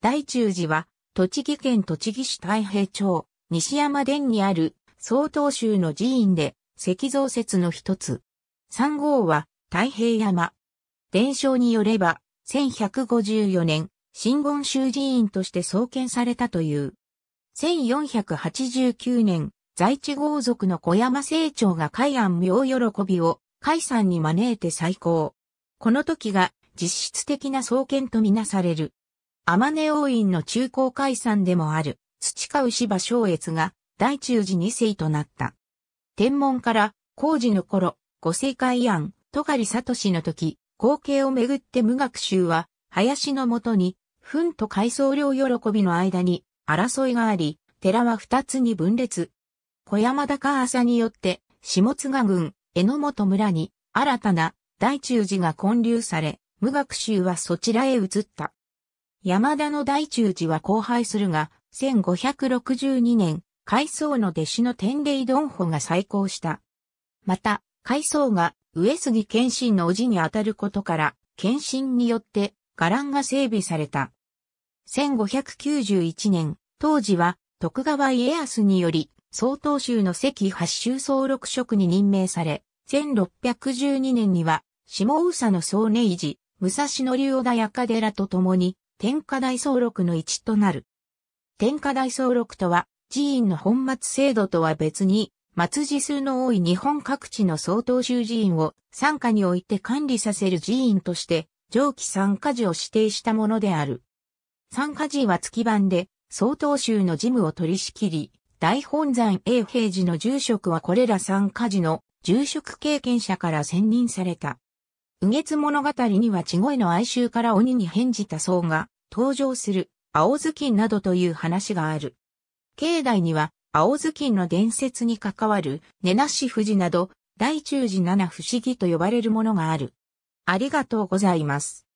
大中寺は、栃木県栃木市太平町、西山殿にある、曹洞宗の寺院で、石像説の一つ。三号は、太平山。伝承によれば、1154年、新言宗寺院として創建されたという。1489年、在地豪族の小山清張が海安妙喜びを、海山に招いて再興。この時が、実質的な創建とみなされる。天音王院の中高解山でもある、土川柴昭越が、大中寺二世となった。天文から、工事の頃、五世会案、戸狩氏の時、後継をめぐって無学習は、林のもとに、糞と海藻量喜びの間に、争いがあり、寺は二つに分裂。小山高浅によって、下津賀郡、榎本村に、新たな、大中寺が建立され、無学習はそちらへ移った。山田の大中寺は荒廃するが、1562年、海藻の弟子の天霊鈍歩が再興した。また、海藻が上杉謙信の叔父にあたることから、謙信によって伽藍が整備された。1591年、当時は徳川家康により、総統州の関八州総六職に任命され、1612年には、下宇佐の総寧寺、武蔵野流小田やか寺と共に、天下大総録の一となる。天下大総録とは、寺院の本末制度とは別に、末寺数の多い日本各地の総統州寺院を参加において管理させる寺院として、上記参加寺を指定したものである。参加寺は月番で、総統州の事務を取り仕切り、大本山永平寺の住職はこれら参加寺の住職経験者から選任された。げつ物語には地声の哀愁から鬼に変じた僧が登場する青ずきんなどという話がある。境内には青ずきんの伝説に関わる根なし富士など大中寺七不思議と呼ばれるものがある。ありがとうございます。